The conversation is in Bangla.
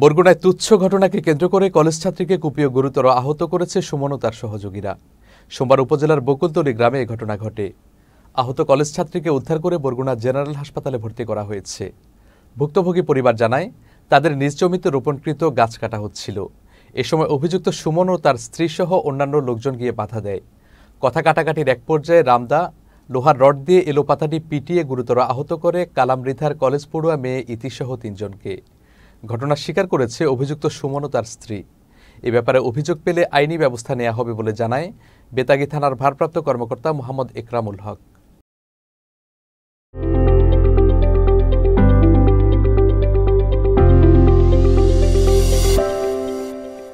বরগুনায় তুচ্ছ ঘটনাকে কেন্দ্র করে কলেজ ছাত্রীকে কুপিয়ে গুরুতর আহত করেছে সুমন তার সহযোগীরা সোমবার উপজেলার বকুলতলী গ্রামে এ ঘটনা ঘটে আহত কলেজ ছাত্রীকে উদ্ধার করে বরগুনা জেনারেল হাসপাতালে ভর্তি করা হয়েছে ভুক্তভোগী পরিবার জানায় তাদের নিজ জমিতে রোপণকৃত গাছ কাটা হচ্ছিল এ সময় অভিযুক্ত সুমন ও তার স্ত্রীসহ অন্যান্য লোকজন গিয়ে বাধা দেয় কথা কাটাকাটির এক পর্যায়ে রামদা লোহার রড দিয়ে এলোপাতাটি পিটিয়ে গুরুতর আহত করে কালামৃধার কলেজ পড়ুয়া মেয়ে ইতিসহ তিনজনকে ঘটনা স্বীকার করেছে অভিযুক্ত সুমন তার স্ত্রী এ ব্যাপারে অভিযোগ পেলে আইনি ব্যবস্থা নেওয়া হবে বলে জানায় বেতাগী থানার ভারপ্রাপ্ত কর্মকর্তা মোহাম্মদ একরামুল হক